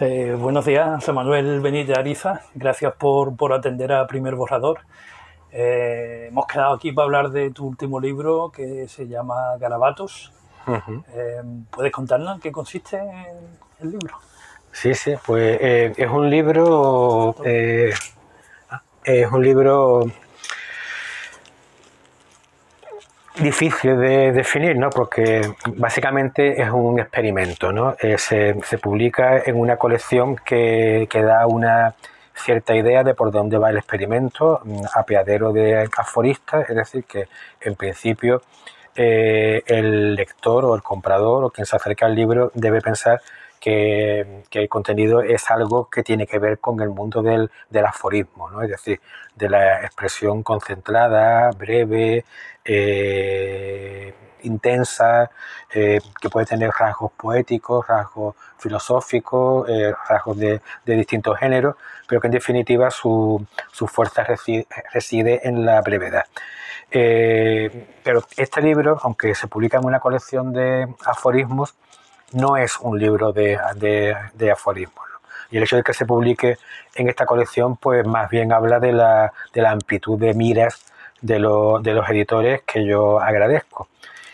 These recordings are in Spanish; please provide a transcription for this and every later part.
Eh, buenos días, Manuel Benítez Ariza. Gracias por, atender a Primer Borrador. Eh, hemos quedado aquí para hablar de tu último libro que se llama Garabatos. Eh, ¿Puedes contarnos en qué consiste el, libro? Sí, sí, pues es un libro. Ah, es un libro difícil de definir, ¿no? Porque básicamente es un experimento, ¿no? Eh, se, publica en una colección que, da una cierta idea de por dónde va el experimento, mm, apeadero de aforistas, es decir, que en principio eh, el lector o el comprador o quien se acerca al libro debe pensar que, el contenido es algo que tiene que ver con el mundo del, aforismo, es decir, de la expresión concentrada, breve, eh, intensa, eh, que puede tener rasgos poéticos, rasgos filosóficos, eh, rasgos de, de, distintos géneros, pero que en definitiva su, fuerza reside, en la brevedad. pero este libro, aunque se publica en una colección de aforismos, no es un libro de, aforismo. Y el hecho de que se publique en esta colección, pues más bien habla de la, amplitud de miras de, los editores que yo agradezco.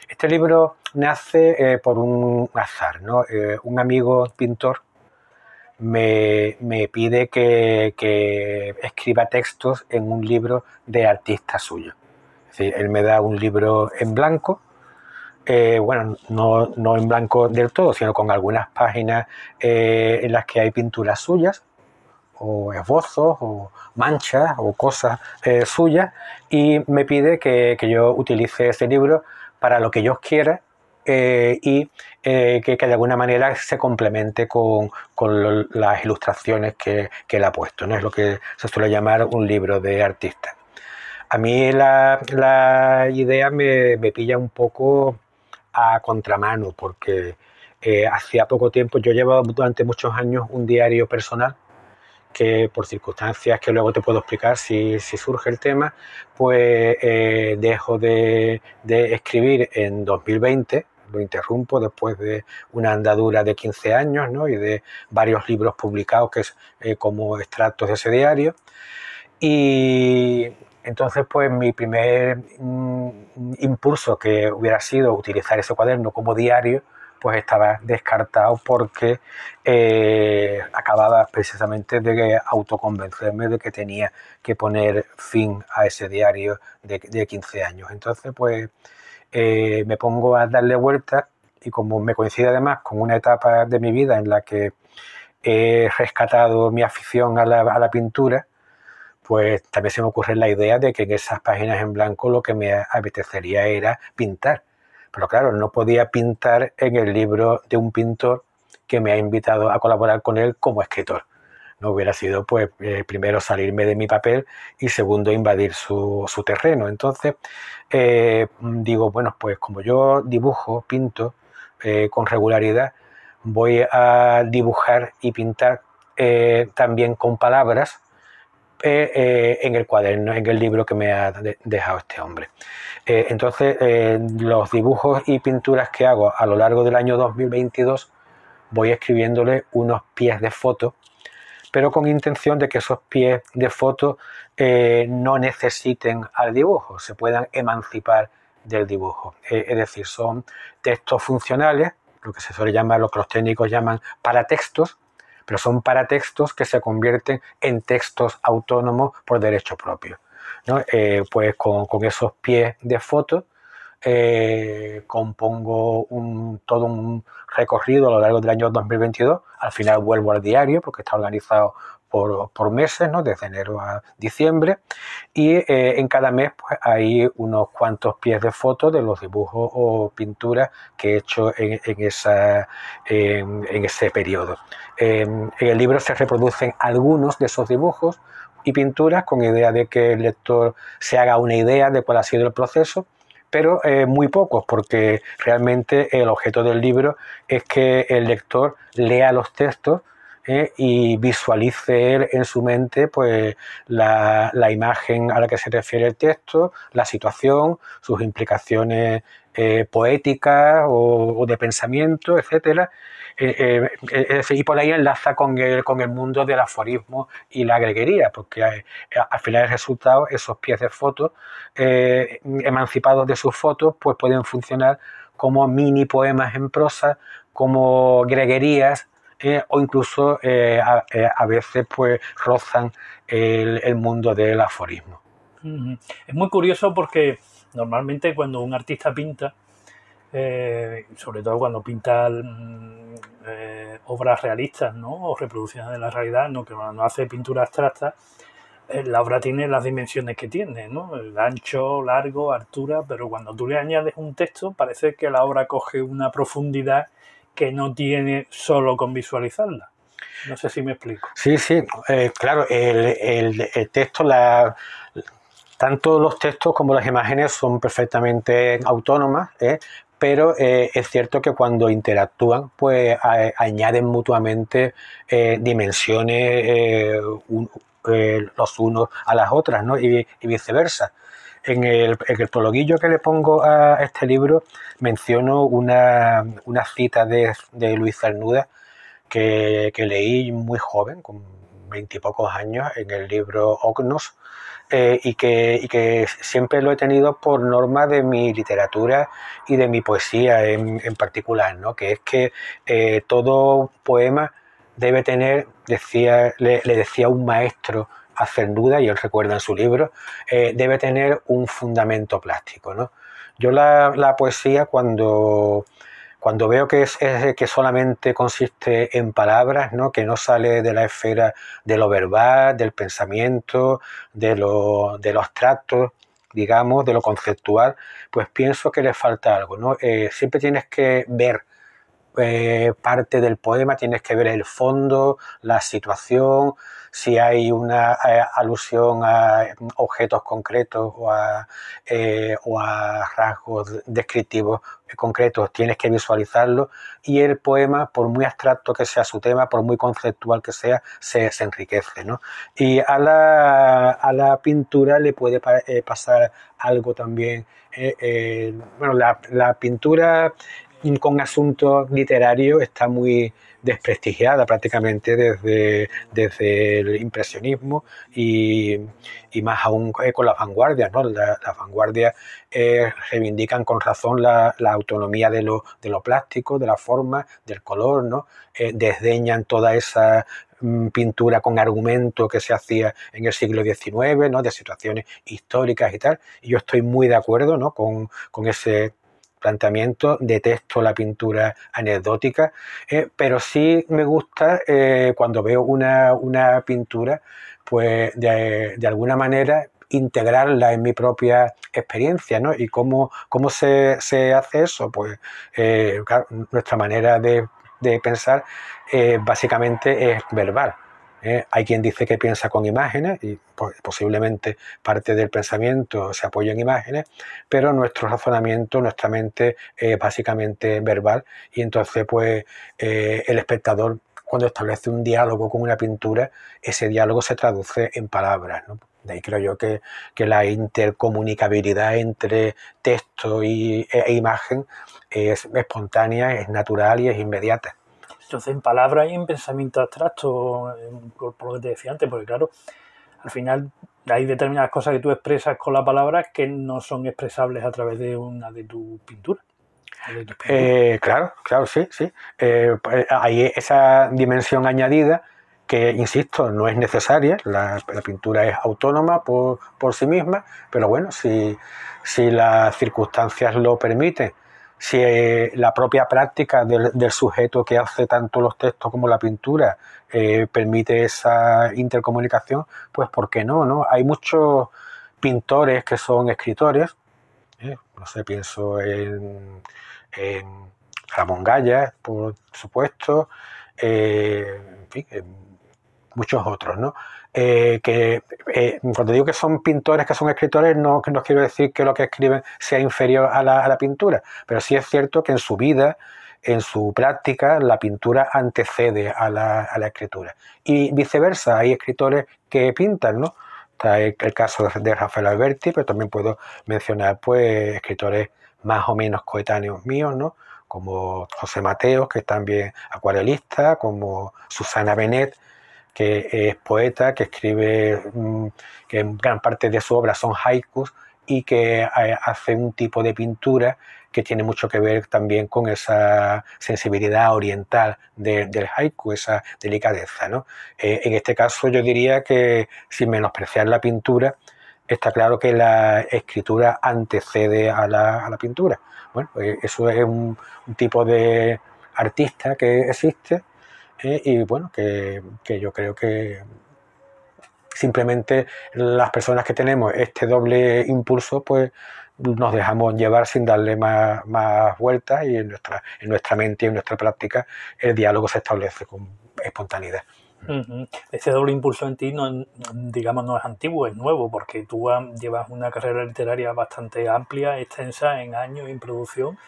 Este libro nace eh, por un azar, ¿no? Eh, un amigo pintor me, pide que, escriba textos en un libro de artista suyo. Es él me da un libro en blanco eh, bueno, no, en blanco del todo, sino con algunas páginas eh, en las que hay pinturas suyas, o esbozos, o manchas, o cosas eh, suyas, y me pide que, yo utilice ese libro para lo que yo quiera y que, de alguna manera se complemente con, las ilustraciones que, él ha puesto. ¿no? Es lo que se suele llamar un libro de artista. A mí la, idea me, me, pilla un poco a contramano porque eh, hacía poco tiempo, yo llevaba durante muchos años un diario personal que por circunstancias que luego te puedo explicar si, surge el tema, pues eh, dejo de, escribir en 2020 lo interrumpo después de una andadura de 15 años ¿no? y de varios libros publicados que es, eh, como extractos de ese diario. Y entonces, pues mi primer mm, impulso que hubiera sido utilizar ese cuaderno como diario, pues estaba descartado porque eh, acababa precisamente de autoconvencerme de que tenía que poner fin a ese diario de, 15 años. Entonces, pues eh, me pongo a darle vuelta y como me coincide además con una etapa de mi vida en la que he rescatado mi afición a la pintura, pues también se me ocurre la idea de que en esas páginas en blanco lo que me apetecería era pintar. Pero claro, no podía pintar en el libro de un pintor que me ha invitado a colaborar con él como escritor. No hubiera sido, pues, eh, primero salirme de mi papel y segundo invadir su, terreno. Entonces, eh, digo, bueno, pues como yo dibujo, pinto eh, con regularidad, voy a dibujar y pintar también con palabras eh, eh, en el cuaderno, en el libro que me ha dejado este hombre. Eh, entonces, los dibujos y pinturas que hago a lo largo del año 2022, voy escribiéndole unos pies de foto, pero con intención de que esos pies de foto no necesiten al dibujo, se puedan emancipar del dibujo. es decir, son textos funcionales, lo que se suele llamar, lo que los técnicos llaman paratextos, pero son paratextos que se convierten en textos autónomos por derecho propio. Eh, pues con, esos pies de foto eh, compongo un, todo un recorrido a lo largo del año 2022. Al final vuelvo al diario porque está organizado por, meses, ¿no? desde enero a diciembre, y eh, en cada mes pues, hay unos cuantos pies de fotos de los dibujos o pinturas que he hecho en, esa, en, ese periodo. en el libro se reproducen algunos de esos dibujos y pinturas con idea de que el lector se haga una idea de cuál ha sido el proceso pero eh, muy pocos, porque realmente el objeto del libro es que el lector lea los textos ¿eh? y visualice en su mente pues, la, imagen a la que se refiere el texto, la situación, sus implicaciones eh, poéticas o, de pensamiento, etc. Eh, y por ahí enlaza con el, con el mundo del aforismo y la greguería, porque al final el resultado, esos pies de fotos, emancipados de sus fotos, pues pueden funcionar como mini poemas en prosa, como greguerías o incluso eh, eh, a, veces pues rozan el, mundo del aforismo. Es muy curioso porque normalmente cuando un artista pinta, eh, sobre todo cuando pinta mm, obras realistas ¿no? o reproducciones de la realidad, ¿no? que cuando hace pintura abstracta, la obra tiene las dimensiones que tiene, ¿no? el ancho, largo, altura, pero cuando tú le añades un texto parece que la obra coge una profundidad que no tiene solo con visualizarla. No sé si me explico. Sí, sí, eh, claro, el, texto, tanto los textos como las imágenes son perfectamente autónomas, ¿eh? pero eh, es cierto que cuando interactúan, pues añaden mutuamente dimensiones los unos a las otras, ¿no? y viceversa. En el, prologuillo que le pongo a este libro menciono una, cita de, de Luis Cernuda que, leí muy joven, con veintipocos años, en el libro Ognos eh, y, que, siempre lo he tenido por norma de mi literatura y de mi poesía en, particular, ¿no? que es que eh, todo poema debe tener, decía, le decía un maestro, Hacer duda, y él recuerda en su libro, eh, debe tener un fundamento plástico. ¿no? Yo la, poesía cuando cuando veo que es, que solamente consiste en palabras, ¿no? que no sale de la esfera de lo verbal, del pensamiento, de lo, de los tratos, digamos, de lo conceptual, pues pienso que le falta algo. ¿no? Eh, siempre tienes que ver eh, parte del poema, tienes que ver el fondo, la situación, si hay una eh, alusión a em, objetos concretos o a, eh, rasgos descriptivos concretos, tienes que visualizarlo y el poema, por muy abstracto que sea su tema, por muy conceptual que sea, se, enriquece. ¿no? Y a la, pintura le puede eh, pasar algo también. bueno, la, la pintura con asuntos literarios está muy desprestigiada prácticamente desde, desde el impresionismo y, más aún eh, con las vanguardias. ¿no? Las, vanguardias eh, reivindican con razón la, autonomía de lo, de lo, plástico, de la forma, del color, ¿no? Eh, desdeñan toda esa mm, pintura con argumento que se hacía en el siglo XIX, ¿no? de situaciones históricas y tal. Y yo estoy muy de acuerdo ¿no? con, con, ese, planteamiento, detesto la pintura anecdótica, eh, pero sí me gusta eh, cuando veo una, pintura, pues de, alguna manera integrarla en mi propia experiencia, ¿no? ¿Y cómo, se, hace eso? Pues eh, nuestra manera de, de pensar básicamente es verbal. ¿eh? hay quien dice que piensa con imágenes y posiblemente parte del pensamiento se apoya en imágenes, pero nuestro razonamiento, nuestra mente es básicamente verbal y entonces pues eh, el espectador cuando establece un diálogo con una pintura, ese diálogo se traduce en palabras. De ahí creo yo que, la intercomunicabilidad entre texto y, e, e imagen es espontánea, es natural y es inmediata. Entonces, en palabras y en pensamiento abstracto, por, lo que te decía antes, porque claro, al final hay determinadas cosas que tú expresas con la palabra que no son expresables a través de una de Tu pintura. Eh, claro, claro, sí, sí. Eh, pues, hay esa dimensión añadida que, insisto, no es necesaria, la, la pintura es autónoma por, por, sí misma, pero bueno, si, si las circunstancias lo permiten, si eh, la propia práctica del, sujeto que hace tanto los textos como la pintura eh, permite esa intercomunicación, pues ¿por qué no? no? Hay muchos pintores que son escritores, eh, no sé, pienso en, en Ramón Gaya, por supuesto, en fin, en muchos otros, ¿no? Eh, que eh, cuando digo que son pintores, que son escritores, no, quiero decir que lo que escriben sea inferior a la, pintura, pero sí es cierto que en su vida, en su práctica, la pintura antecede a la, escritura. Y viceversa, hay escritores que pintan, ¿no? Está el, caso de Rafael Alberti, pero también puedo mencionar pues escritores más o menos coetáneos míos, ¿no? como José Mateos, que es también acuarelista, como Susana Benet, que es poeta, que escribe, mm, que gran parte de su obra son haikus y que eh, hace un tipo de pintura que tiene mucho que ver también con esa sensibilidad oriental del haiku, esa delicadeza. Eh, en este caso yo diría que sin menospreciar la pintura, está claro que la escritura antecede a la, pintura. Bueno, eh, eso es un tipo de artista que existe eh, y bueno, que, yo creo que simplemente las personas que tenemos este doble impulso, pues nos dejamos llevar sin darle más, más vueltas y en nuestra, en nuestra mente y en nuestra práctica el diálogo se establece con espontaneidad. Este Ese doble impulso en ti, no, digamos, no es antiguo, es nuevo, porque tú llevas una carrera literaria bastante amplia, extensa, en años, en producción,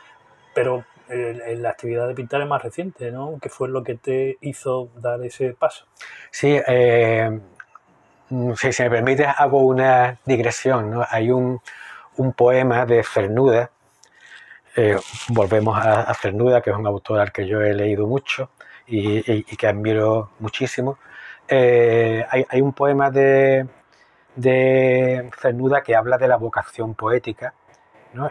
pero la actividad de pintar es más reciente, ¿no? ¿Qué fue lo que te hizo dar ese paso? Sí, eh, si, me permites, hago una digresión, Hay un, poema de Fernuda, eh, volvemos a, Cernuda, Fernuda, que es un autor al que yo he leído mucho y, que admiro muchísimo. Eh, hay, un poema de, de Fernuda que habla de la vocación poética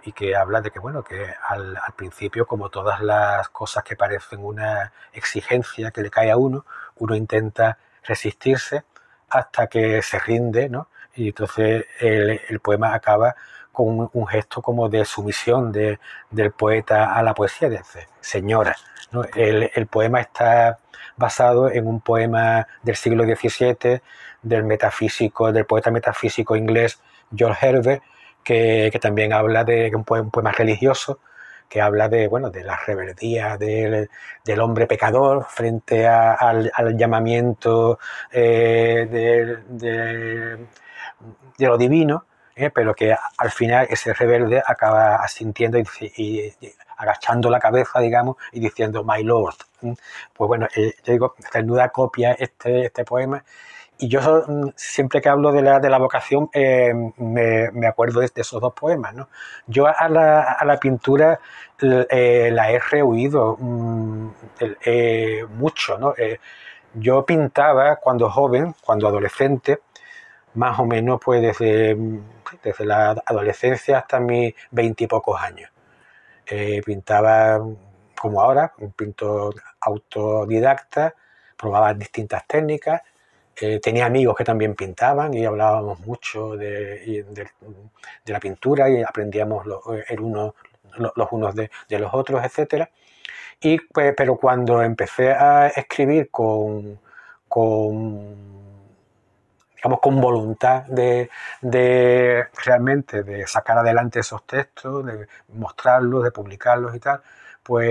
y que habla de que, bueno, que al, principio, como todas las cosas que parecen una exigencia que le cae a uno, uno intenta resistirse hasta que se rinde, ¿no? y entonces el, poema acaba con un, gesto como de sumisión del poeta a la poesía, de señora. El, poema está basado en un poema del siglo XVII del metafísico, del poeta metafísico inglés George Herbert, que, también habla de un poema religioso que habla de, bueno, de la rebeldía del, hombre pecador frente al, llamamiento eh, de, lo divino, eh, pero que al final ese rebelde acaba asintiendo y, agachando la cabeza, digamos, y diciendo, My Lord. Pues bueno, eh, yo digo, desnuda copia este, este poema y yo mm, siempre que hablo de la, de la vocación eh, me, acuerdo de, esos dos poemas. Yo a la, pintura eh, la he rehuido mm, eh, mucho. yo pintaba cuando joven, cuando adolescente, más o menos pues, desde, la adolescencia hasta mis veintipocos años. pintaba como ahora, un pintor autodidacta, probaba distintas técnicas tenía amigos que también pintaban y hablábamos mucho de, de, la pintura y aprendíamos los, eh, los unos de, de, los otros, etc. Y, pues, pero cuando empecé a escribir con, con digamos, con voluntad de, de, realmente de sacar adelante esos textos, de mostrarlos, de publicarlos y tal, pues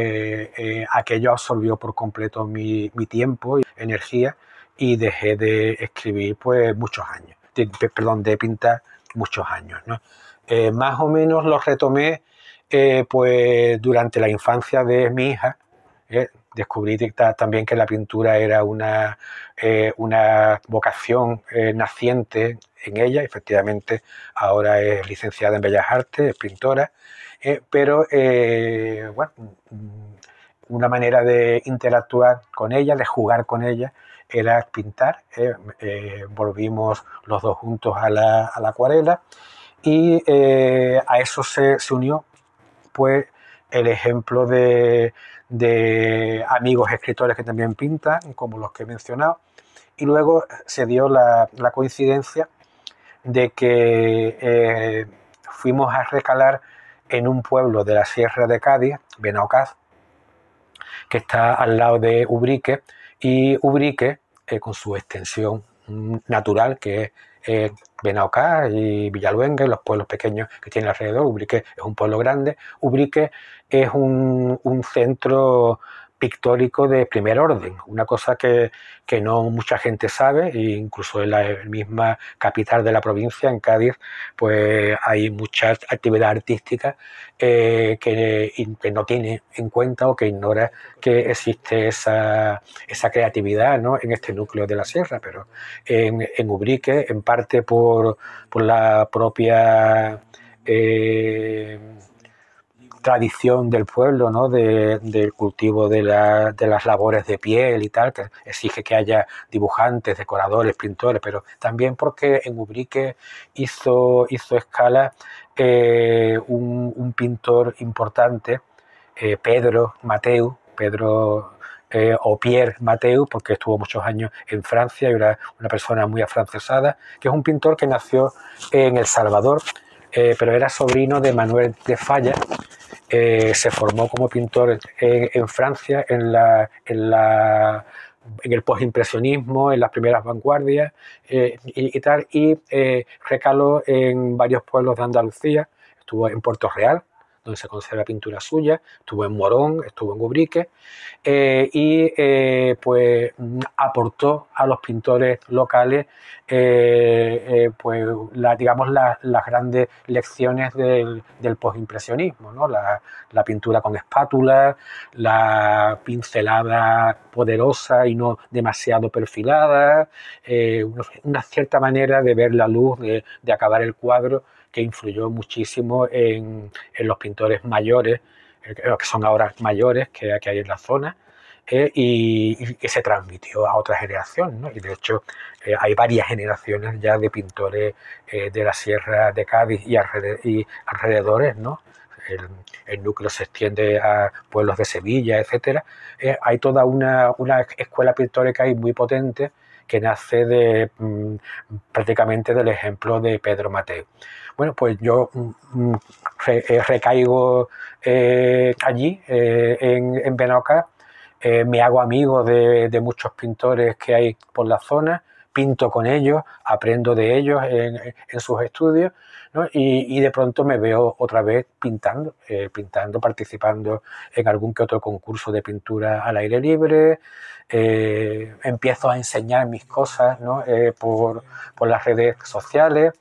eh, aquello absorbió por completo mi, mi tiempo y energía y dejé de escribir pues muchos años, perdón, de pintar muchos años. ¿no? Eh, más o menos lo retomé eh, pues durante la infancia de mi hija. ¿eh? descubrí también que la pintura era una, una vocación naciente en ella, efectivamente ahora es licenciada en Bellas Artes, es pintora, pero mm, una manera de interactuar con ella, de jugar con ella, era pintar. ¿eh? Eh, volvimos los dos juntos a la, acuarela y eh, a eso se, unió pues el ejemplo de, amigos escritores que también pintan, como los que he mencionado. Y luego se dio la, la coincidencia de que fuimos a recalar en un pueblo de la Sierra de Cádiz, Benaocaz, que está al lado de Ubrique, y Ubrique eh, con su extensión natural que es eh, y Villaluengue, los pueblos pequeños que tiene alrededor. Ubrique es un pueblo grande. Ubrique es un centro pictórico de primer orden, una cosa que, no mucha gente sabe, e incluso en la misma capital de la provincia, en Cádiz, pues hay mucha actividad artística eh, que, no tiene en cuenta o que ignora que existe esa, creatividad en este núcleo de la sierra, pero en, Ubrique, en parte por, la propia... Eh, tradición del pueblo, ¿no? del cultivo de, las labores de piel y tal, que exige que haya dibujantes, decoradores, pintores, pero también porque en Ubrique hizo, hizo escala eh, un, pintor importante, eh, Pedro Mateu, Pedro eh, o Pierre Mateu, porque estuvo muchos años en Francia y era una persona muy afrancesada, que es un pintor que nació en El Salvador eh, pero era sobrino de Manuel de Falla. Eh, se formó como pintor en, Francia, en la, en el postimpresionismo, en las primeras vanguardias eh, y, tal, y recaló en varios pueblos de Andalucía, estuvo en Puerto Real, donde se conserva pintura suya, estuvo en Morón, estuvo en Gubrique, eh, y eh, pues aportó a los pintores locales eh, pues digamos las grandes lecciones del, del postimpresionismo, La, pintura con espátula, la pincelada poderosa y no demasiado perfilada, una cierta manera de ver la luz, de acabar el cuadro que influyó muchísimo en, en los pintores mayores, eh, que son ahora mayores que, hay en la zona. Eh, y, que se transmitió a otra generación. ¿no? Y de hecho eh, hay varias generaciones ya de pintores de la Sierra de Cádiz y, y alrededores. ¿no? El, núcleo se extiende a pueblos de Sevilla, etc. hay toda una, una escuela pictórica ahí muy potente que nace de, mm, prácticamente del ejemplo de Pedro Mateo. Bueno, pues yo mm, mm, eh, recaigo eh, allí, eh, en, Benoca, me hago amigo de muchos pintores que hay por la zona, pinto con ellos, aprendo de ellos en, sus estudios, y, de pronto me veo otra vez pintando, eh, pintando, participando en algún que otro concurso de pintura al aire libre, eh, empiezo a enseñar mis cosas eh, por, las redes sociales.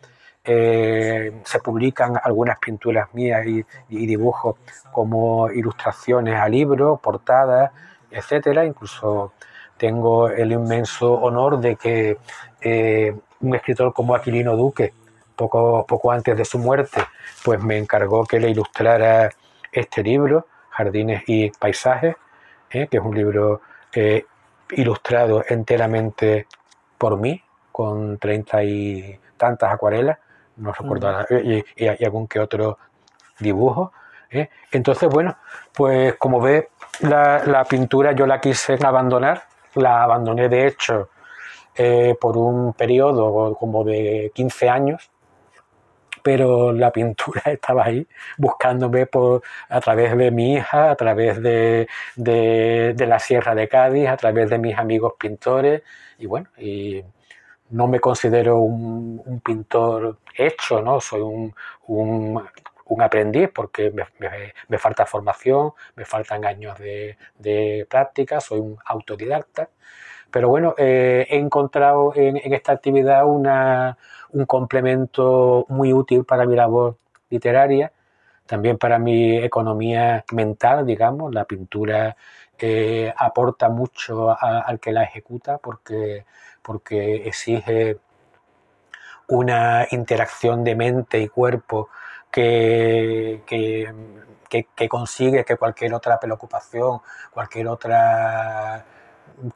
se publican algunas pinturas mías y, y, dibujos como ilustraciones a libros, portadas, etcétera, incluso tengo el inmenso honor de que eh, un escritor como Aquilino Duque, poco, poco antes de su muerte, pues me encargó que le ilustrara este libro, Jardines y Paisajes, eh, que es un libro eh, ilustrado enteramente por mí, con treinta y tantas acuarelas, no recuerdo y, algún que otro dibujo. Entonces, bueno, pues como ve, la pintura yo la quise abandonar la abandoné de hecho eh, por un periodo como de 15 años, pero la pintura estaba ahí buscándome por, a través de mi hija, a través de, de, la Sierra de Cádiz, a través de mis amigos pintores y bueno, y no me considero un, pintor hecho, ¿no? Soy un un aprendiz porque me, falta formación, me faltan años de, práctica, soy un autodidacta. Pero bueno, eh, he encontrado en, esta actividad un complemento muy útil para mi labor literaria, también para mi economía mental, digamos. La pintura eh, aporta mucho al que la ejecuta porque, porque exige una interacción de mente y cuerpo que, que, que, consigue que cualquier otra preocupación, cualquier otra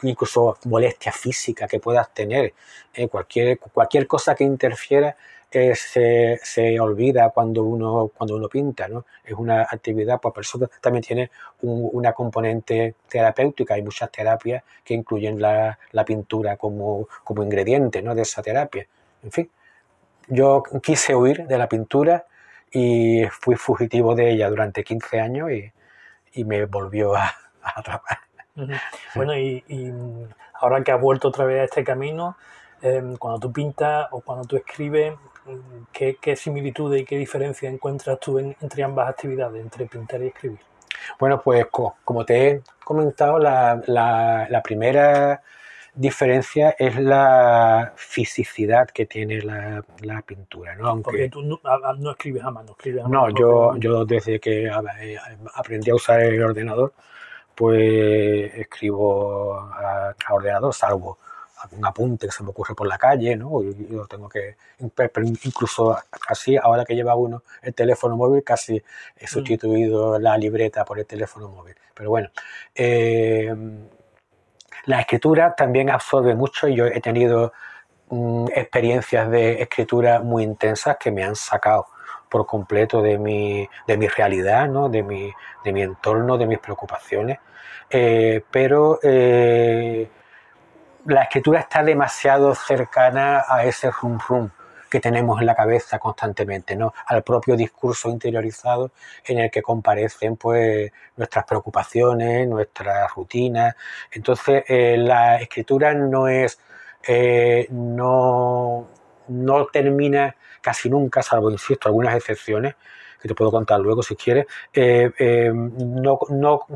incluso molestia física que puedas tener, eh, cualquier, cualquier cosa que interfiera eh, se, se, olvida cuando uno, cuando uno pinta, ¿no? Es una actividad, pues, por eso también tiene una componente terapéutica, hay muchas terapias que incluyen la, la pintura como, como ingrediente, ¿no? De esa terapia, en fin. Yo quise huir de la pintura, y fui fugitivo de ella durante 15 años y, me volvió a, atrapar. Bueno, y, ahora que has vuelto otra vez a este camino, em, cuando tú pintas o cuando tú escribes, ¿qué, qué similitudes y qué diferencias encuentras tú entre ambas actividades, entre pintar y escribir? Bueno, pues como te he comentado, la, la primera diferencia es la fisicidad que tiene la, pintura. ¿no? Porque tú no, escribes a mano, escribes No, yo, yo desde que eh, aprendí a usar el ordenador, pues escribo a, ordenador, salvo algún apunte que se me ocurre por la calle, ¿no? Y tengo que. incluso así, ahora que lleva uno el teléfono móvil, casi he mm. sustituido la libreta por el teléfono móvil. Pero bueno, eh, la escritura también absorbe mucho y yo he tenido mm, experiencias de escritura muy intensas que me han sacado por completo de mi, de mi realidad, ¿no? de, mi, de mi entorno, de mis preocupaciones. Eh, pero eh, la escritura está demasiado cercana a ese rum rum que tenemos en la cabeza constantemente, ¿no? Al propio discurso interiorizado en el que comparecen pues nuestras preocupaciones, nuestras rutinas. Entonces, eh, la escritura no es, eh, no, no termina casi nunca, salvo, insisto, algunas excepciones, que te puedo contar luego si quieres, eh, eh, no,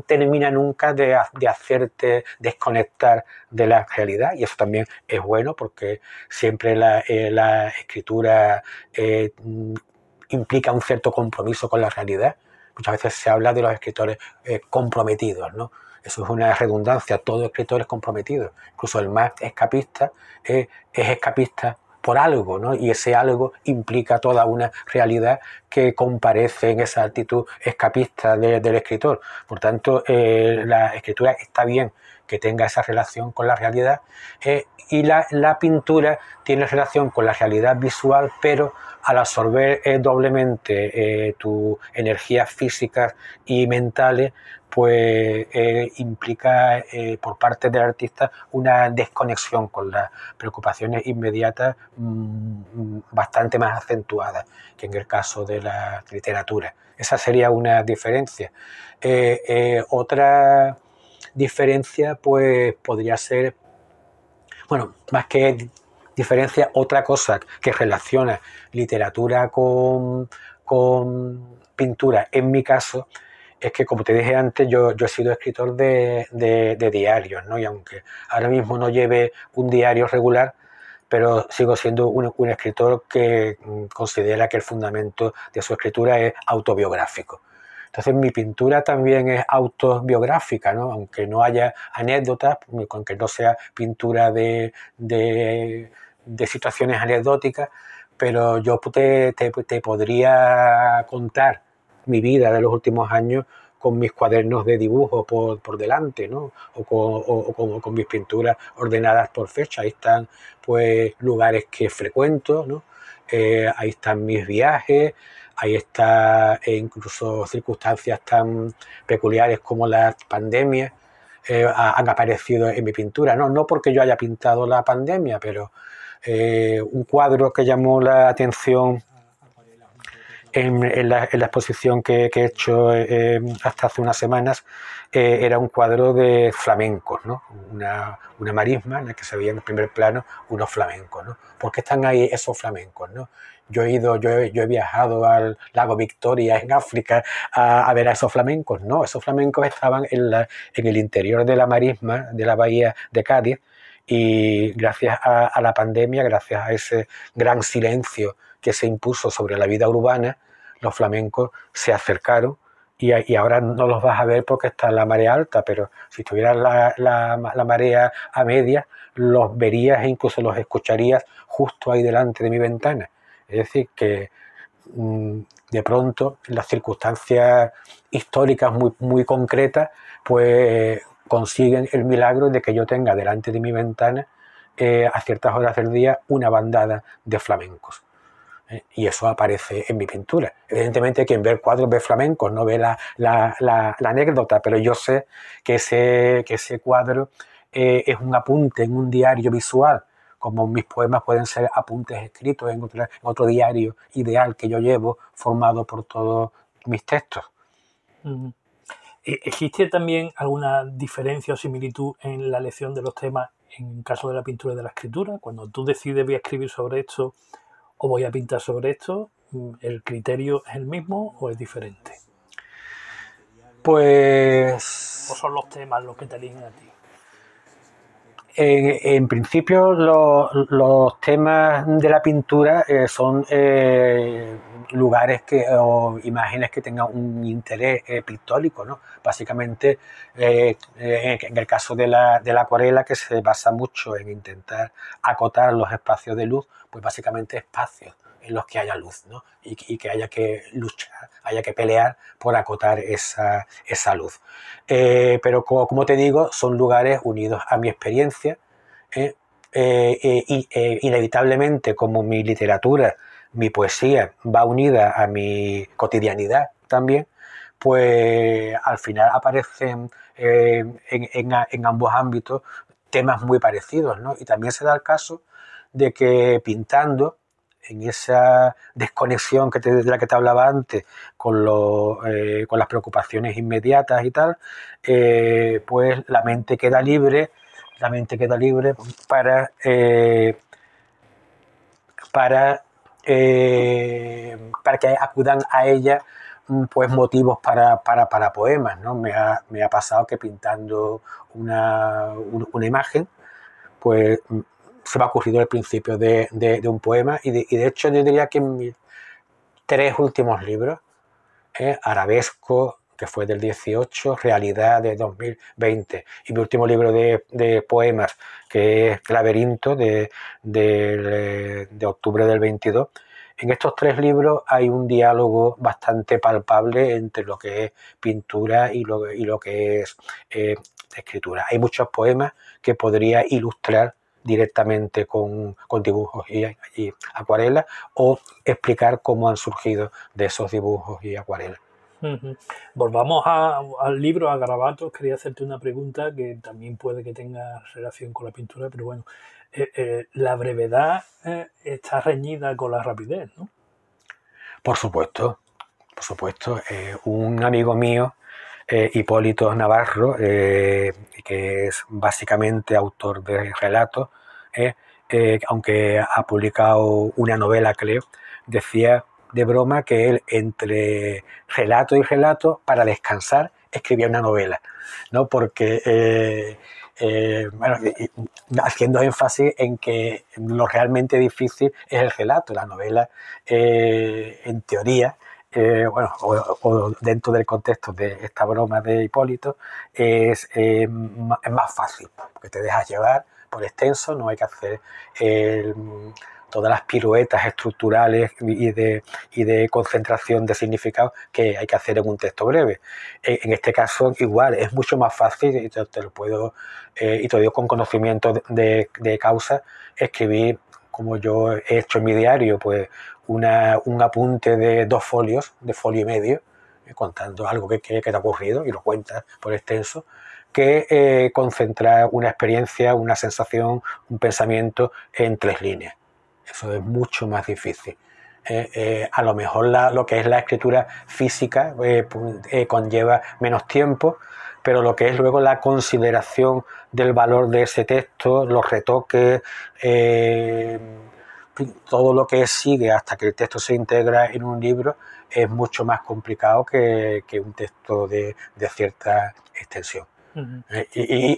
termina nunca de, hacerte desconectar de la realidad y eso también es bueno porque siempre la, eh, la escritura mm, implica un cierto compromiso con la realidad. Muchas veces se habla de los escritores comprometidos, ¿no? Eso es una redundancia, todo escritor es comprometido, incluso el más escapista es escapista por algo, ¿no? Y ese algo implica toda una realidad que comparece en esa actitud escapista del escritor. Por tanto, eh, la escritura está bien, que tenga esa relación con la realidad. Eh, y la, pintura tiene relación con la realidad visual, pero al absorber eh, doblemente eh, tus energías físicas y mentales, pues implica por parte del artista una desconexión con las preocupaciones inmediatas mm, mm, bastante más acentuadas que en el caso de la literatura. Esa sería una diferencia. otra diferencia, pues podría ser, bueno, más que diferencia, otra cosa que relaciona literatura con, con pintura, en mi caso, es que como te dije antes, yo, he sido escritor de, diarios, ¿no? Y aunque ahora mismo no lleve un diario regular, pero sigo siendo un escritor que considera que el fundamento de su escritura es autobiográfico. Entonces mi pintura también es autobiográfica, ¿no? aunque no haya anécdotas, aunque no sea pintura de, de, situaciones anecdóticas, pero yo te, te, podría contar mi vida de los últimos años con mis cuadernos de dibujo por, por delante, ¿no? O con, con mis pinturas ordenadas por fecha. Ahí están, pues, lugares que frecuento, ¿no? Eh, ahí están mis viajes, ahí están eh, incluso circunstancias tan peculiares como la pandemia, eh, han aparecido en mi pintura, ¿no? no porque yo haya pintado la pandemia, pero un cuadro que llamó la atención en, la, exposición que, he hecho eh, hasta hace unas semanas, eh, era un cuadro de flamencos, ¿no? una, marisma en la que se veía en primer plano unos flamencos. ¿Por qué están ahí esos flamencos? ¿no? Yo he ido, yo, he viajado al lago Victoria en África a, ver a esos flamencos. No, esos flamencos estaban en, el interior de la marisma de la bahía de Cádiz y gracias a la pandemia, gracias a ese gran silencio que se impuso sobre la vida urbana, los flamencos se acercaron y, ahora no los vas a ver porque está la marea alta, pero si tuvieras la, marea a media, los verías e incluso los escucharías justo ahí delante de mi ventana. Es decir, que mm, de pronto las circunstancias históricas muy, concretas, pues consiguen el milagro de que yo tenga delante de mi ventana eh, a ciertas horas del día una bandada de flamencos. Y eso aparece en mi pintura. Evidentemente quien ve el cuadro ve flamenco... no ve la, anécdota, pero yo sé que ese, cuadro eh, es un apunte en un diario visual, como mis poemas pueden ser apuntes escritos en otro, diario ideal que yo llevo formado por todos mis textos. E-, ¿Existe también alguna diferencia o similitud en la lección de los temas en caso de la pintura y de la escritura? Cuando tú decides voy a escribir sobre esto, o voy a pintar sobre esto, el criterio es el mismo o es diferente. Pues... ¿O son los temas los que te eligen a ti? en, principio los temas de la pintura eh, son eh, lugares que, o imágenes que tengan un interés eh, pictólico. ¿no? Básicamente, en el caso de la, de la, acuarela, que se basa mucho en intentar acotar los espacios de luz, pues básicamente espacios, en los que haya luz ¿no? y, que haya que luchar, haya que pelear por acotar esa, luz. Eh, pero como, te digo, son lugares unidos a mi experiencia. ¿eh? Eh, eh, inevitablemente, como mi literatura, mi poesía va unida a mi cotidianidad también, pues al final aparecen en, en ambos ámbitos temas muy parecidos, ¿no? Y también se da el caso de que pintando en esa desconexión que te, de la que te hablaba antes con, eh, con las preocupaciones inmediatas y tal, eh, pues la mente queda libre, la mente queda libre para, eh, para, para que acudan a ella mm, pues motivos para, poemas, ¿no? Me ha, pasado que pintando una, una imagen, pues mm, se me ha ocurrido el principio de, un poema y de, hecho yo diría que en mis tres últimos libros, ¿eh? Arabesco, que fue del 18, Realidad de 2020, y mi último libro de, poemas, que es Laberinto, de, octubre del 22, en estos tres libros hay un diálogo bastante palpable entre lo que es pintura y lo, que es eh, escritura. Hay muchos poemas que podría ilustrar directamente con, dibujos y, acuarelas o explicar cómo han surgido de esos dibujos y acuarelas. Volvamos al libro, a Garabatos. Quería hacerte una pregunta que también puede que tenga relación con la pintura, pero bueno, eh, eh, la brevedad eh, está reñida con la rapidez, ¿no? Por supuesto, por supuesto. un amigo mío eh, Hipólito Navarro, eh, que es básicamente autor de relatos, eh, aunque ha publicado una novela, creo, decía de broma que él entre relato y relato, para descansar, escribía una novela, ¿no? Porque... haciendo énfasis en que lo realmente difícil es el relato. La novela, en teoría, eh, bueno, o, dentro del contexto de esta broma de Hipólito, eh, es, más fácil, porque te dejas llevar por extenso, no hay que hacer eh, todas las piruetas estructurales y de, concentración de significado que hay que hacer en un texto breve. En, este caso, igual, es mucho más fácil, y te, lo puedo, y te digo con conocimiento de, de, causa, escribir como yo he hecho en mi diario, pues un apunte de dos folios, de folio y medio, eh, contando algo que, que, te ha ocurrido y lo cuenta por extenso, que eh, concentrar una experiencia, una sensación, un pensamiento en tres líneas. Eso es mucho más difícil. Eh, a lo mejor lo que es la escritura física conlleva menos tiempo, pero lo que es luego la consideración del valor de ese texto, los retoques, todo lo que sigue hasta que el texto se integra en un libro es mucho más complicado que, un texto de, cierta extensión. Eh,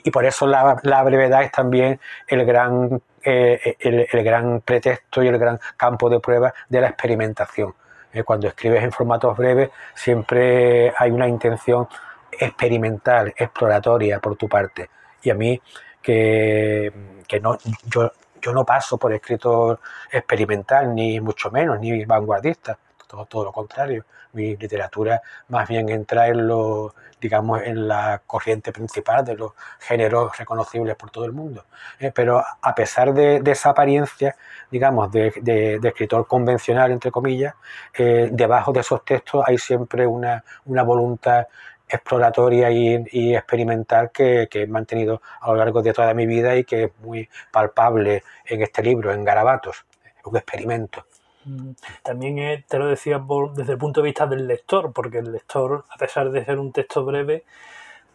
y, por eso la, brevedad es también el gran, eh, el, gran pretexto y el gran campo de prueba de la experimentación. Eh, cuando escribes en formatos breves siempre hay una intención experimental, exploratoria por tu parte. Y a mí que, que no, yo, yo no paso por escritor experimental, ni mucho menos, ni vanguardista, todo, todo lo contrario. Mi literatura más bien entra en lo, digamos, en la corriente principal de los géneros reconocibles por todo el mundo. Eh, pero a pesar de, esa apariencia, digamos, de, escritor convencional, entre comillas, eh, debajo de esos textos hay siempre una, una voluntad exploratoria y, experimental que, he mantenido a lo largo de toda mi vida y que es muy palpable en este libro, en Garabatos, un experimento. Mm, también te lo decía desde el punto de vista del lector, porque el lector, a pesar de ser un texto breve,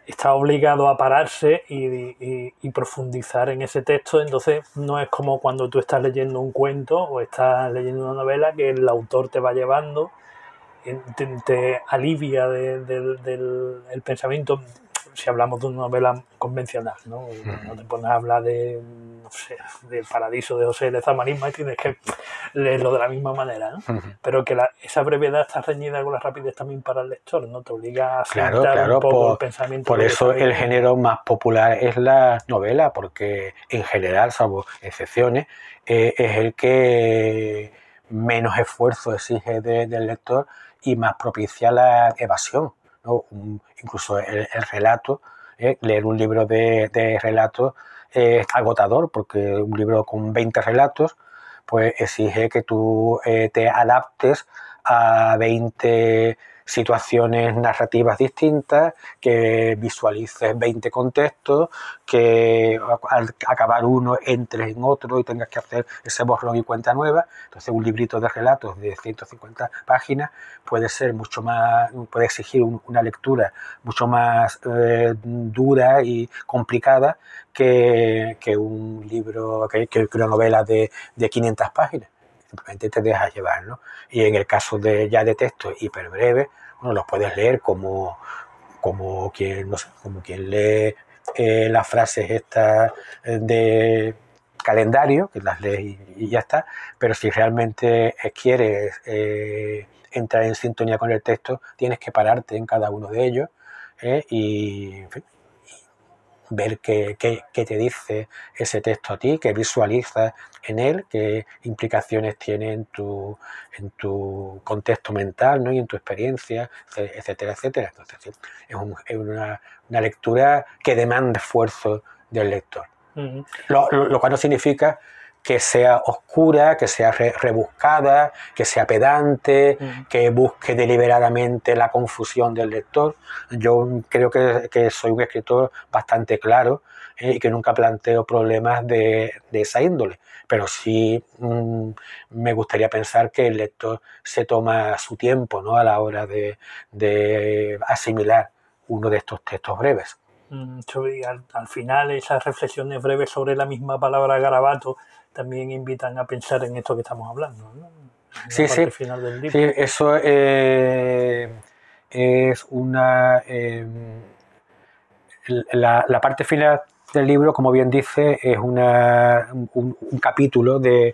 está obligado a pararse y, profundizar en ese texto. Entonces, no es como cuando tú estás leyendo un cuento o estás leyendo una novela que el autor te va llevando te, alivia del pensamiento si hablamos de una novela convencional, ¿no? No te pones a hablar de, no sé, del paraíso de José de Zamarín, y tienes que leerlo de la misma manera, ¿no? Pero que esa brevedad está reñida con la rapidez también para el lector, ¿no? Te obliga a claro, un poco el pensamiento. Por eso el género más popular es la novela, porque en general, salvo excepciones, eh, es el que menos esfuerzo exige del lector y más propicia la evasión. incluso el, relato, ¿eh? leer un libro de, relatos es agotador, porque un libro con 20 relatos pues exige que tú eh, te adaptes a 20 situaciones narrativas distintas, que visualices 20 contextos, que al acabar uno entres en otro y tengas que hacer ese borrón y cuenta nueva. Entonces un librito de relatos de 150 páginas puede ser mucho más, puede exigir una lectura mucho más eh, dura y complicada que, un libro, que, una novela de, de 500 páginas simplemente te dejas llevar, ¿no? Y en el caso de ya de textos hiperbreves, bueno, los puedes leer como, como quien, como quien lee eh, las frases estas eh, de calendario, que las lees y, ya está, pero si realmente quieres eh, entrar en sintonía con el texto, tienes que pararte en cada uno de ellos y en fin, ver qué, te dice ese texto a ti, qué visualizas en él, qué implicaciones tiene en tu, en tu contexto mental ¿no? y en tu experiencia, etcétera, etcétera. Entonces, es, una, lectura que demanda esfuerzo del lector. lo cual no significa que sea oscura, que sea rebuscada, que sea pedante, que busque deliberadamente la confusión del lector. Yo creo que, soy un escritor bastante claro eh, y que nunca planteo problemas de, esa índole, pero sí mm, me gustaría pensar que el lector se toma su tiempo ¿no? a la hora de, asimilar uno de estos textos breves. Mm, al, al, final esas reflexiones breves sobre la misma palabra garabato también invitan a pensar en esto que estamos hablando. ¿no? Sí, sí. Eso eh, es una... Eh, la, parte final del libro, como bien dice, es una, un, capítulo de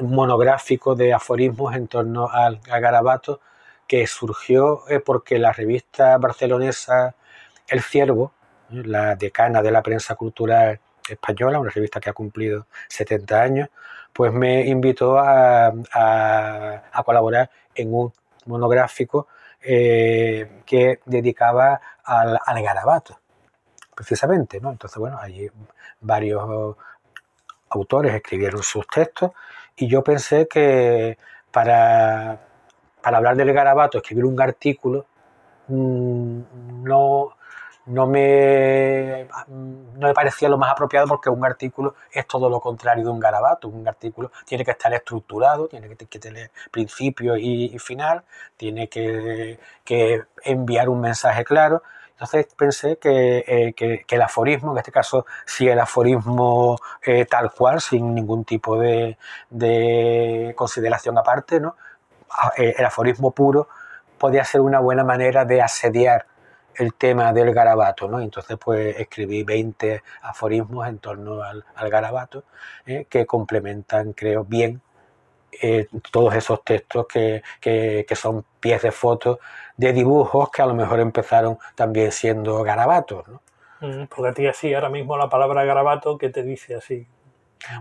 monográfico de aforismos en torno al Garabato que surgió eh, porque la revista barcelonesa El Ciervo, la decana de la prensa cultural española, una revista que ha cumplido 70 años, pues me invitó a, colaborar en un monográfico eh, que dedicaba al, garabato, precisamente. ¿no? Entonces, bueno, allí varios autores escribieron sus textos y yo pensé que para, para hablar del garabato, escribir un artículo, mm, no no me, parecía lo más apropiado porque un artículo es todo lo contrario de un garabato. Un artículo tiene que estar estructurado, tiene que, tener principio y, final, tiene que, enviar un mensaje claro. Entonces pensé eh, que, el aforismo, en este caso si el aforismo eh, tal cual, sin ningún tipo de, de consideración aparte, ¿no? Ah, eh, el aforismo puro podía ser una buena manera de asediar el tema del garabato, ¿no? Entonces, pues escribí 20 aforismos en torno al, garabato ¿eh? que complementan, creo, bien eh, todos esos textos que, son pies de fotos de dibujos que a lo mejor empezaron también siendo garabatos, ¿no? Mm, porque a ti así ahora mismo la palabra garabato, ¿qué te dice así?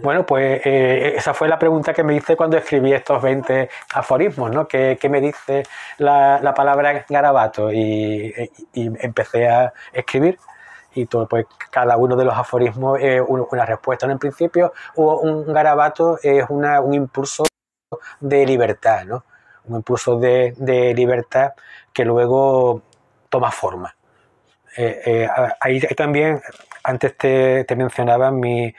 Bueno, pues eh, esa fue la pregunta que me hice cuando escribí estos 20 aforismos, ¿no? ¿Qué, me dice la, palabra garabato? Y, empecé a escribir y pues cada uno de los aforismos es eh, una respuesta. En principio, un garabato es un impulso de libertad, ¿no? Un impulso de, libertad que luego toma forma. Eh, ahí, también, antes te, te mencionaba mi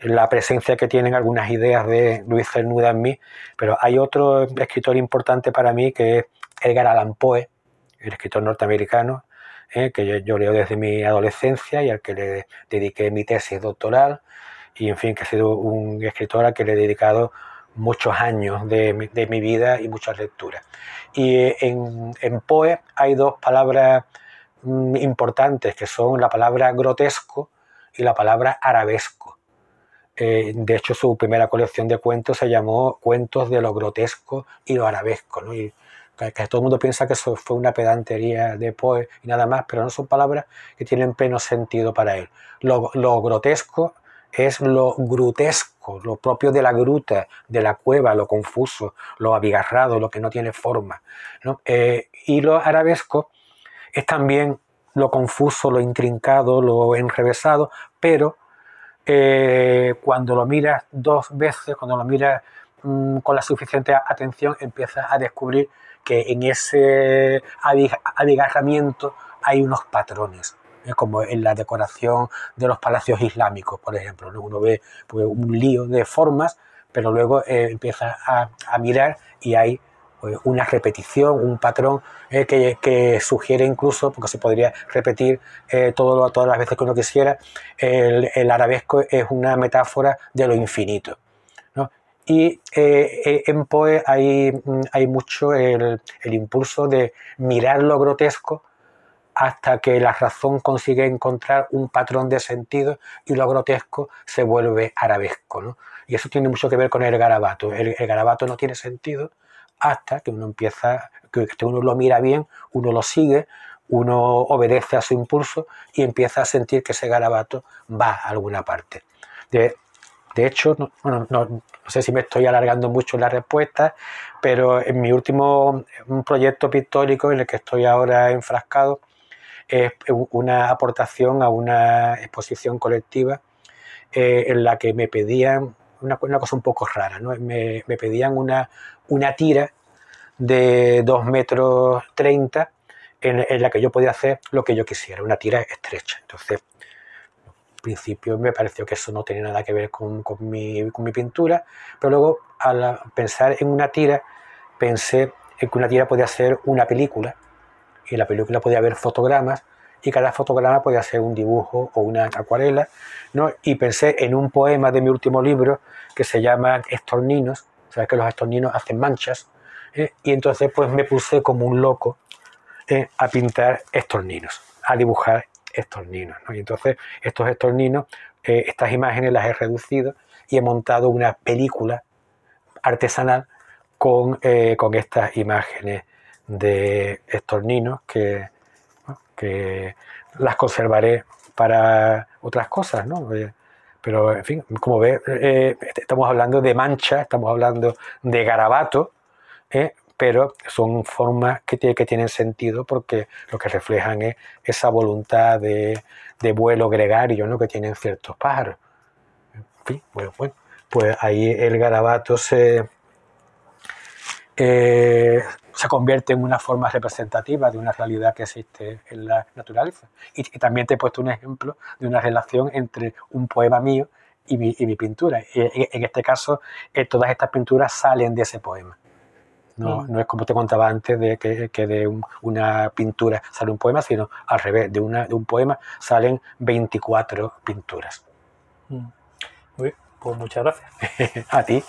la presencia que tienen algunas ideas de Luis Cernuda en mí, pero hay otro escritor importante para mí que es Edgar Allan Poe, el escritor norteamericano, eh, que yo, leo desde mi adolescencia y al que le dediqué mi tesis doctoral, y en fin, que ha sido un escritor al que le he dedicado muchos años de mi, vida y muchas lecturas. Y eh, en, en Poe hay dos palabras mm, importantes que son la palabra grotesco y la palabra arabesco. Eh, de hecho, su primera colección de cuentos se llamó Cuentos de lo grotesco y lo arabesco. Y que todo el mundo piensa que eso fue una pedantería de Poe y nada más, pero no son palabras que tienen pleno sentido para él. Lo, grotesco es lo grutesco, lo propio de la gruta, de la cueva, lo confuso, lo abigarrado, lo que no tiene forma. Eh, y lo arabesco es también lo confuso, lo intrincado, lo enrevesado, pero eh, cuando lo miras dos veces, cuando lo miras mm, con la suficiente atención, empiezas a descubrir que en ese abigarramiento hay unos patrones eh, como en la decoración de los palacios islámicos, por ejemplo. Uno ve pues, un lío de formas, pero luego eh, empieza a mirar y hay pues, una repetición, un patrón eh, que, sugiere incluso, porque se podría repetir eh, todo, todas las veces que uno quisiera, el, arabesco es una metáfora de lo infinito. Y eh, en Poe hay, mm, mucho el, impulso de mirar lo grotesco hasta que la razón consigue encontrar un patrón de sentido y lo grotesco se vuelve arabesco. Y eso tiene mucho que ver con el garabato. el garabato no tiene sentido, hasta que uno empieza, que uno lo mira bien, uno lo sigue, uno obedece a su impulso y empieza a sentir que ese garabato va a alguna parte. De, hecho, no, sé si me estoy alargando mucho en la respuesta, pero en mi último un proyecto pictórico en el que estoy ahora enfrascado es una aportación a una exposición colectiva eh, en la que me pedían una, cosa un poco rara. ¿no? Me, pedían una, una tira de 2 metros 30 en, la que yo podía hacer lo que yo quisiera, una tira estrecha. Entonces, al principio me pareció que eso no tenía nada que ver con, mi, con mi, pintura, pero luego al pensar en una tira, pensé en que una tira podía ser una película, y en la película podía haber fotogramas, y cada fotograma podía ser un dibujo o una acuarela, ¿no? Y pensé en un poema de mi último libro que se llama Estorninos, sea que los estorninos hacen manchas, ¿eh? y entonces pues me puse como un loco ¿eh? a pintar estorninos, a dibujar estorninos, Y entonces estos estorninos, eh, estas imágenes las he reducido y he montado una película artesanal con, con estas imágenes de estorninos que que las conservaré para otras cosas, ¿no? Eh, pero, en fin, como ve, eh, estamos hablando de mancha, estamos hablando de garabato, ¿eh? pero son formas que, que, tienen sentido porque lo que reflejan es esa voluntad de, vuelo gregario que tienen ciertos pájaros. En fin, bueno, pues ahí el garabato se, eh, se convierte en una forma representativa de una realidad que existe en la naturaleza. Y, también te he puesto un ejemplo de una relación entre un poema mío y mi, pintura. en este caso, eh, todas estas pinturas salen de ese poema. Mm. No, es como te contaba antes de que, que de una pintura sale un poema, sino al revés, de, una, de un poema salen 24 pinturas. Mm. Muy bien, pues muchas gracias. A ti.